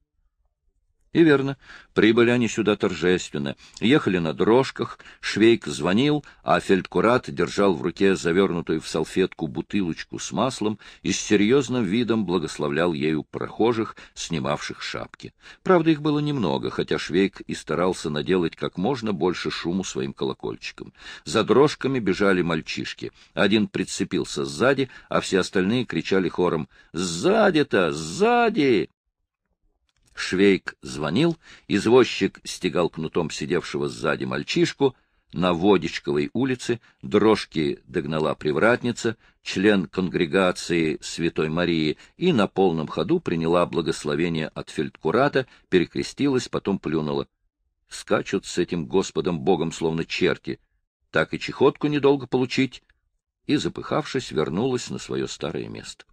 И верно, прибыли они сюда торжественно. Ехали на дрожках, Швейк звонил, а фельдкурат держал в руке завернутую в салфетку бутылочку с маслом и с серьезным видом благословлял ею прохожих, снимавших шапки. Правда, их было немного, хотя Швейк и старался наделать как можно больше шуму своим колокольчиком. За дрожками бежали мальчишки. Один прицепился сзади, а все остальные кричали хором «Сзади-то! Сзади!» Швейк звонил, извозчик стегал кнутом сидевшего сзади мальчишку. На Водичковой улице дрожки догнала привратница, член конгрегации Святой Марии, и на полном ходу приняла благословение от фельдкурата, перекрестилась, потом плюнула. Скачут с этим Господом Богом словно черти. Так и чехотку недолго получить. И, запыхавшись, вернулась на свое старое место.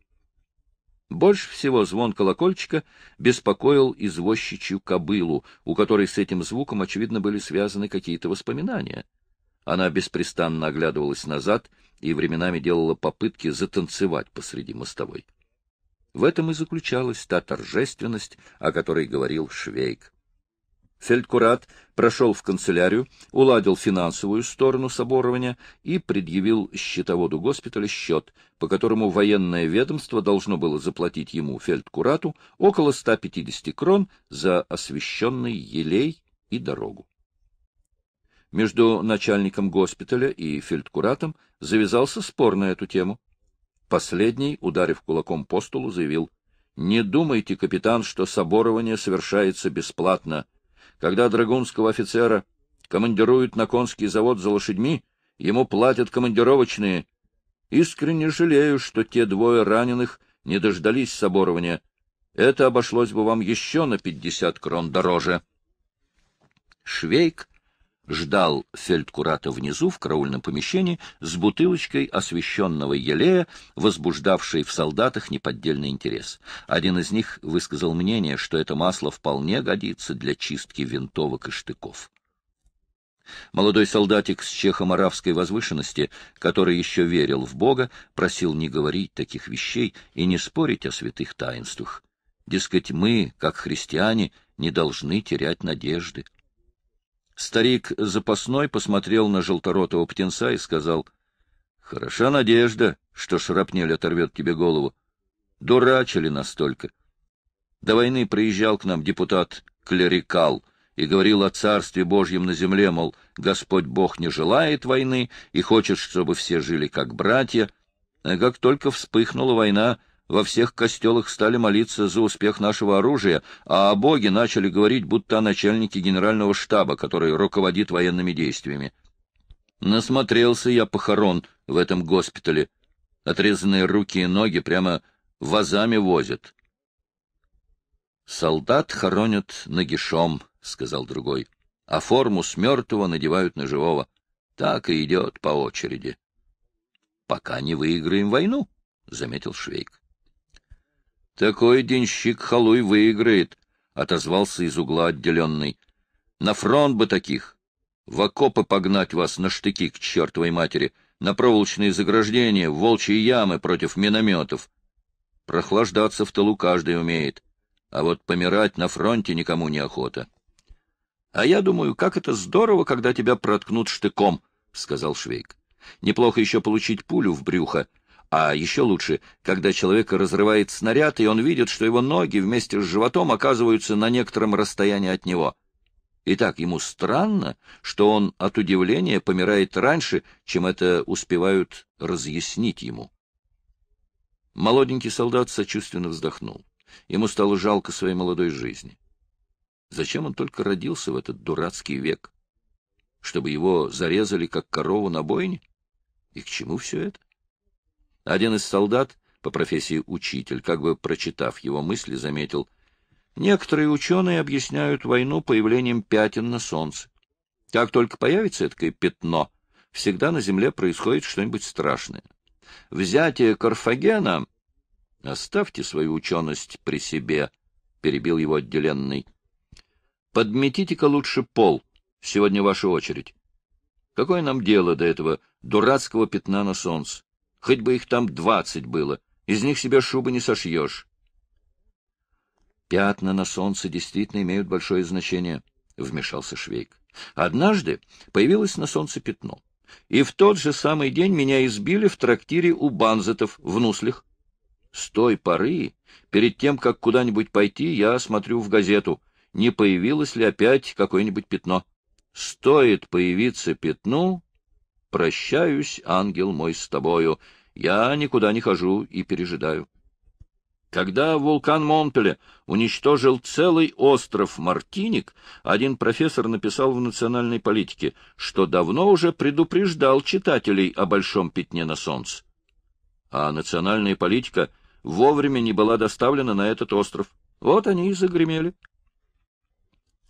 Больше всего звон колокольчика беспокоил извозчичью кобылу, у которой с этим звуком, очевидно, были связаны какие-то воспоминания. Она беспрестанно оглядывалась назад и временами делала попытки затанцевать посреди мостовой. В этом и заключалась та торжественность, о которой говорил Швейк. Фельдкурат прошел в канцелярию, уладил финансовую сторону соборования и предъявил счетоводу госпиталя счет, по которому военное ведомство должно было заплатить ему, фельдкурату, около 150 крон за освещенный елей и дорогу. Между начальником госпиталя и фельдкуратом завязался спор на эту тему. Последний, ударив кулаком по столу, заявил, «Не думайте, капитан, что соборование совершается бесплатно» Когда драгунского офицера командируют на конский завод за лошадьми, ему платят командировочные. Искренне жалею, что те двое раненых не дождались соборования. Это обошлось бы вам еще на пятьдесят крон дороже. Швейк ждал фельдкурата внизу в караульном помещении с бутылочкой освещенного елея, возбуждавшей в солдатах неподдельный интерес. Один из них высказал мнение, что это масло вполне годится для чистки винтовок и штыков. Молодой солдатик с чехо-моравской возвышенности, который еще верил в Бога, просил не говорить таких вещей и не спорить о святых таинствах. Дескать, мы, как христиане, не должны терять надежды. Старик запасной посмотрел на желторотого птенца и сказал, — Хороша надежда, что шрапнель оторвет тебе голову. Дурачили настолько. До войны приезжал к нам депутат Клерикал и говорил о Царстве Божьем на земле, мол, Господь Бог не желает войны и хочет, чтобы все жили как братья. А как только вспыхнула война, во всех костелах стали молиться за успех нашего оружия, а о Боге начали говорить, будто о начальнике генерального штаба, который руководит военными действиями. Насмотрелся я похорон в этом госпитале. Отрезанные руки и ноги прямо вазами возят. «Солдат хоронят нагишом», — сказал другой, — «а форму с мертвого надевают на живого. Так и идет по очереди». «Пока не выиграем войну», — заметил Швейк. Такой денщик халуй выиграет, — отозвался из угла отделенный. — На фронт бы таких! В окопы погнать вас на штыки к чертовой матери, на проволочные заграждения, в волчьи ямы против минометов. Прохлаждаться в тылу каждый умеет, а вот помирать на фронте никому не охота. — А я думаю, как это здорово, когда тебя проткнут штыком, — сказал Швейк. — Неплохо еще получить пулю в брюхо, а еще лучше, когда человека разрывает снаряд, и он видит, что его ноги вместе с животом оказываются на некотором расстоянии от него. И так ему странно, что он от удивления помирает раньше, чем это успевают разъяснить ему. Молоденький солдат сочувственно вздохнул. Ему стало жалко своей молодой жизни. Зачем он только родился в этот дурацкий век? Чтобы его зарезали, как корову на бойне? И к чему все это? Один из солдат, по профессии учитель, как бы прочитав его мысли, заметил, «Некоторые ученые объясняют войну появлением пятен на солнце. Как только появится это пятно, всегда на земле происходит что-нибудь страшное. Взятие Карфагена...» «Оставьте свою ученость при себе», — перебил его отделенный. «Подметите-ка лучше пол. Сегодня ваша очередь. Какое нам дело до этого дурацкого пятна на солнце? Хоть бы их там двадцать было, из них себе шубы не сошьешь. Пятна на солнце действительно имеют большое значение, — вмешался Швейк. Однажды появилось на солнце пятно. И в тот же самый день меня избили в трактире у Банзетов в Нуслях. С той поры, перед тем, как куда-нибудь пойти, я смотрю в газету, не появилось ли опять какое-нибудь пятно. Стоит появиться пятну, «Прощаюсь, ангел мой, с тобою. Я никуда не хожу и пережидаю». Когда вулкан Монпеле уничтожил целый остров Мартиник, один профессор написал в «Национальной политике», что давно уже предупреждал читателей о большом пятне на солнце. А «Национальная политика» вовремя не была доставлена на этот остров. Вот они и загремели.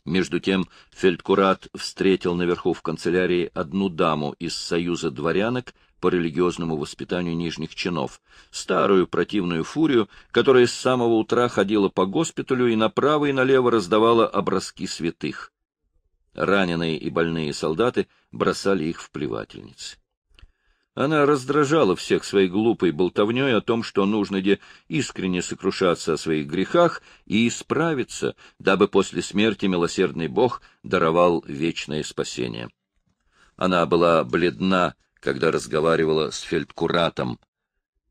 Между тем Фельдкурат встретил наверху в канцелярии одну даму из Союза дворянок по религиозному воспитанию нижних чинов, старую противную фурию, которая с самого утра ходила по госпиталю и направо и налево раздавала образки святых. Раненые и больные солдаты бросали их в плевательницы. Она раздражала всех своей глупой болтовней о том, что нужно где искренне сокрушаться о своих грехах и исправиться, дабы после смерти милосердный Бог даровал вечное спасение. Она была бледна, когда разговаривала с фельдкуратом.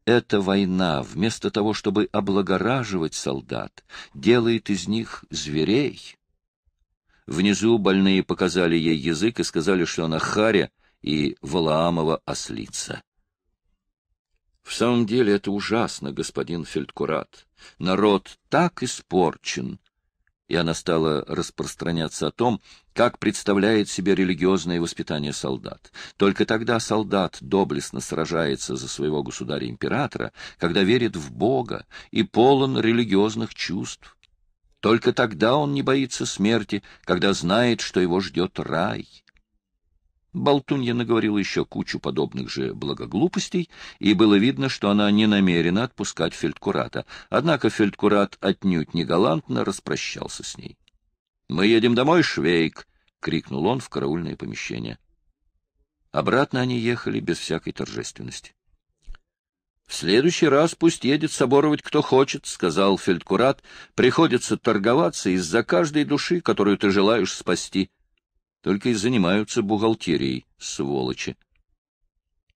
Эта война, вместо того, чтобы облагораживать солдат, делает из них зверей. Внизу больные показали ей язык и сказали, что она харя, и Валаамова ослица. В самом деле это ужасно, господин Фельдкурат. Народ так испорчен. И она стала распространяться о том, как представляет себе религиозное воспитание солдат. Только тогда солдат доблестно сражается за своего государя-императора, когда верит в Бога и полон религиозных чувств. Только тогда он не боится смерти, когда знает, что его ждет рай. Болтунья наговорила еще кучу подобных же благоглупостей, и было видно, что она не намерена отпускать фельдкурата. Однако фельдкурат отнюдь не галантно распрощался с ней. — Мы едем домой, Швейк! — крикнул он в караульное помещение. Обратно они ехали без всякой торжественности. — В следующий раз пусть едет соборовать кто хочет, — сказал фельдкурат. — Приходится торговаться из-за каждой души, которую ты желаешь спасти. — только и занимаются бухгалтерией, сволочи.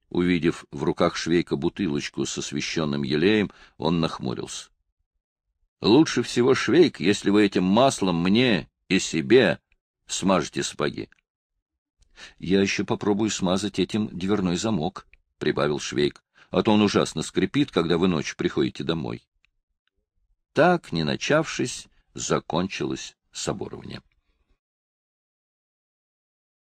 Увидев в руках швейка бутылочку с освещенным елеем, он нахмурился. — Лучше всего швейк, если вы этим маслом мне и себе смажете сапоги. — Я еще попробую смазать этим дверной замок, — прибавил швейк, — а то он ужасно скрипит, когда вы ночью приходите домой. Так, не начавшись, закончилось соборование.